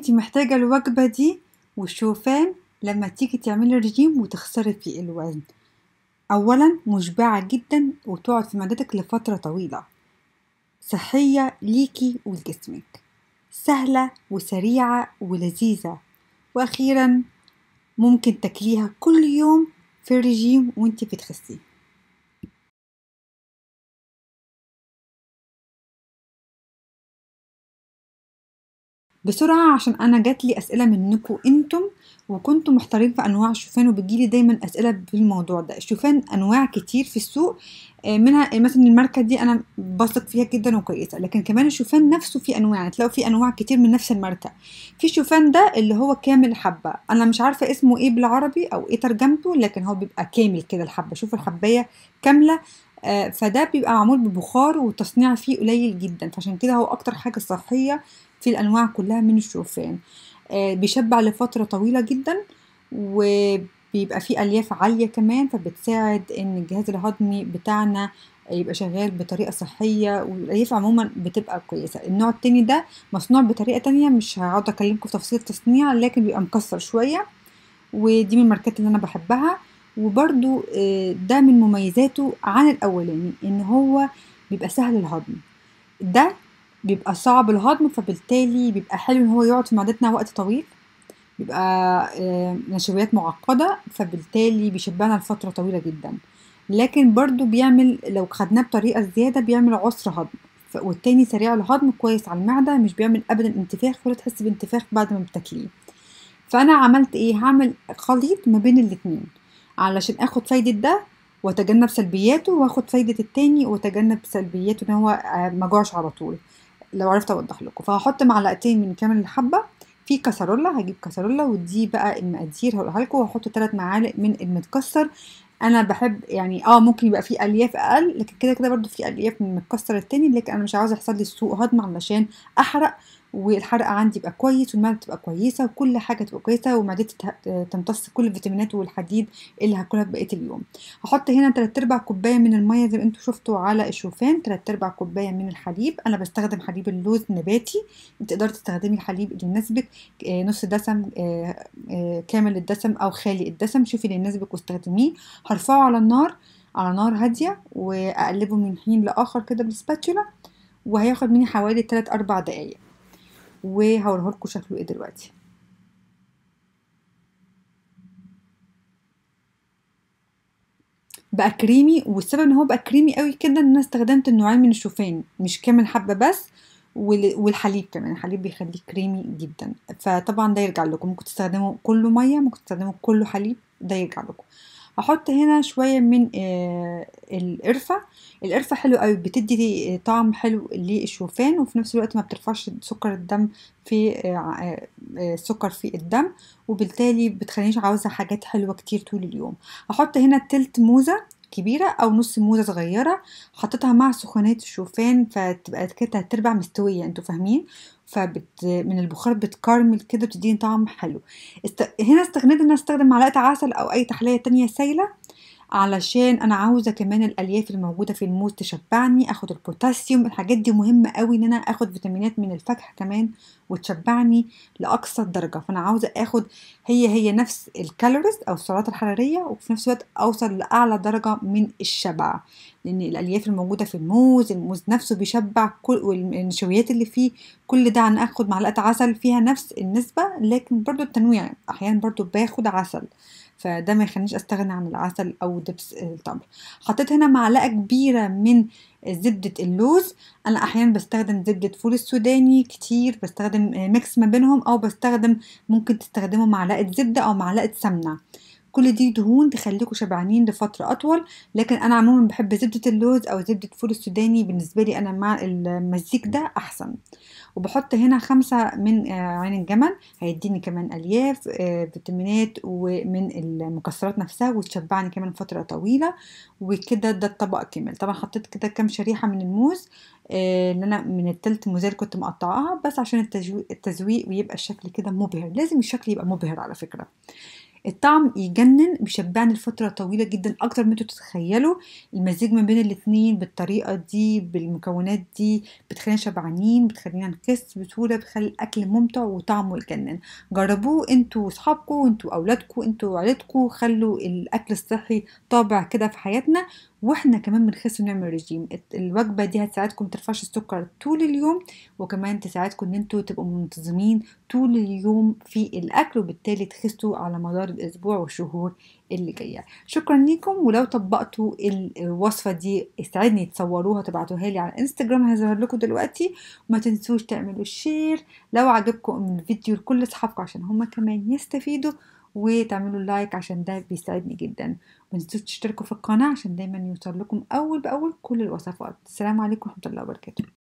انت محتاجة الوجبة دي والشوفان لما تيجي تعملي رجيم وتخسري في الوزن اولا مشبعة جدا وتقعد في معدتك لفترة طويلة صحية ليكي ولجسمك سهلة وسريعة ولذيذة واخيرا ممكن تاكليها كل يوم في الرجيم وانت بتخسيه بسرعة عشان أنا جات لي أسئلة منكم أنتم وكنتم محتارين في أنواع الشوفان وبتجيلي دايما أسئلة بالموضوع ده الشوفان أنواع كتير في السوق آه، منها آه، مثلا الماركة دي أنا بثق فيها جدا وكويسة لكن كمان الشوفان نفسه في أنواع هتلاقوا في أنواع كتير من نفس الماركة في الشوفان ده اللي هو كامل حبة أنا مش عارفة اسمه إيه بالعربي أو إيه ترجمته لكن هو بيبقى كامل كده الحبة شوفوا الحباية كاملة آه، فده بيبقى معمول ببخار والتصنيع فيه قليل جدا فعشان كده هو اكتر حاجه صحيه في الأنواع كلها من الشوفان آه، بيشبع لفترة طويلة جدا وبيبقى فيه ألياف عالية كمان فبتساعد إن الجهاز الهضمي بتاعنا يبقى شغال بطريقة صحية والألياف عموما بتبقى كويسة النوع التاني ده مصنوع بطريقة تانية مش هقعد أكلمكم في تفاصيل التصنيع لكن بيبقى مكسر شوية ودي من الماركات اللي أنا بحبها وبرده آه، ده من مميزاته عن الأولاني إن هو بيبقى سهل الهضم ده بيبقى صعب الهضم فبالتالي بيبقى حلو ان هو يقعد في معدتنا وقت طويل بيبقى آه، نشويات معقده فبالتالي بيشبعنا لفتره طويله جدا لكن برضو بيعمل لو خدناه بطريقه زياده بيعمل عسر هضم والتاني سريع الهضم كويس على المعده مش بيعمل ابدا انتفاخ ولا تحس بانتفاخ بعد ما بتاكليه فانا عملت ايه هعمل خليط ما بين الاتنين علشان اخد فايده ده واتجنب سلبياته واخد فايده التاني واتجنب سلبياته ان هو آه، مجوعش على طول لو عرفت اوضح لكم فهحط معلقتين من كامل الحبه في كسرولة هجيب كسرولة ودي بقى المقادير هقولها لكم وهحط ثلاث معالق من المتكسر انا بحب يعني اه ممكن يبقى في الياف اقل لكن كده كده برضو في الياف من المتكسر التاني لكن انا مش عاوزه يحصل لي سوء هضم علشان احرق والحرق عندي يبقى كويس والمعده تبقى كويسه وكل حاجه تبقى كويسه ومعدتي تمتص كل الفيتامينات والحديد اللي هاكلها بقيه اليوم هحط هنا 3 ارباع كوبايه من الميه زي ما انتم شفتوا على الشوفان 3 ارباع كوبايه من الحليب انا بستخدم حليب اللوز نباتي تقدر تقدري تستخدمي الحليب اللي يناسبك آه، نص دسم آه، آه، كامل الدسم او خالي الدسم شوفي اللي يناسبك واستخدميه هرفعه على النار على نار هاديه واقلبه من حين لاخر كده بالسباتولا وهياخد مني حوالي 3 4 دقايق وهوريه لكم شكله ايه دلوقتي بقى كريمي والسبب ان هو بقى كريمي قوي كده ان انا استخدمت النوعين من الشوفان مش كامل حبه بس والحليب كمان الحليب بيخليه كريمي جدا فطبعا ده يرجع لكم ممكن تستخدموا كله ميه ممكن تستخدموا كله حليب ده يرجع لكم هحط هنا شوية من آه، القرفة القرفة حلو قوي بتدي آه، طعم حلو للشوفان وفي نفس الوقت ما بترفعش سكر الدم في السكر آه، في الدم وبالتالي بتخلينيش عاوزة حاجات حلوة كتير طول اليوم هحط هنا تلت موزة كبيرة أو نص موزة صغيرة حطيتها مع سخونية الشوفان فتبقى كده تربع مستوية يعني انتوا فاهمين فبت من البخار بتكرمل كده بتديني طعم حلو است... هنا استغنيت ان انا استخدم معلقة عسل او اي تحلية تانية سايلة علشان انا عاوزه كمان الالياف الموجوده في الموز تشبعني اخد البوتاسيوم الحاجات دي مهمه قوي ان انا اخد فيتامينات من الفاكهه كمان وتشبعني لاقصى درجه فانا عاوزه اخد هي هي نفس الكالوريز او السعرات الحراريه وفي نفس الوقت اوصل لاعلى درجه من الشبع لان الالياف الموجوده في الموز الموز نفسه بيشبع كل والنشويات اللي فيه كل ده انا اخد معلقه عسل فيها نفس النسبه لكن برضو التنويع احيانا برضو باخد عسل فده ما يخلينيش استغنى عن العسل او دبس التمر حطيت هنا معلقه كبيره من زبدة اللوز أنا أحيانا بستخدم زبدة فول السوداني كتير بستخدم ميكس ما بينهم أو بستخدم ممكن تستخدموا معلقة زبدة أو معلقة سمنة كل دي دهون تخليكم شبعانين لفتره اطول لكن انا عموما بحب زبده اللوز او زبده فول السوداني بالنسبه لي انا مع المزيج ده احسن وبحط هنا خمسة من آه، عين الجمل هيديني كمان الياف آه، فيتامينات ومن المكسرات نفسها وتشبعني كمان فتره طويله وكده ده الطبق كامل طبعا حطيت كده كام شريحه من الموز آه، اللي انا من التلت موزيل كنت مقطعاها بس عشان التزويق ويبقى الشكل كده مبهر لازم الشكل يبقى مبهر على فكره الطعم يجنن بيشبعني لفترة طويلة جدا أكتر من انتوا تتخيلوا المزيج ما بين الاتنين بالطريقة دي بالمكونات دي بتخلينا شبعانين بتخلينا نخس بسهولة بتخلي الأكل ممتع وطعمه يجنن جربوه انتوا وصحابكوا انتوا أولادكوا انتوا وعيلتكوا خلوا الأكل الصحي طابع كده في حياتنا واحنا كمان بنخس ونعمل رجيم الوجبه دي هتساعدكم ترفعش السكر طول اليوم وكمان تساعدكم ان انتوا تبقوا منتظمين طول اليوم في الاكل وبالتالي تخسوا على مدار الاسبوع والشهور اللي جايه شكرا ليكم ولو طبقتوا الوصفه دي اسعدني تصوروها تبعتوها لي على انستجرام هظهر لكم دلوقتي وما تنسوش تعملوا شير لو عجبكم الفيديو لكل اصحابكم عشان هما كمان يستفيدوا وتعملوا لايك عشان ده بيساعدني جدا ومتنسوش تشتركوا في القناة عشان دايما يوصل لكم أول بأول كل الوصفات السلام عليكم ورحمة الله وبركاته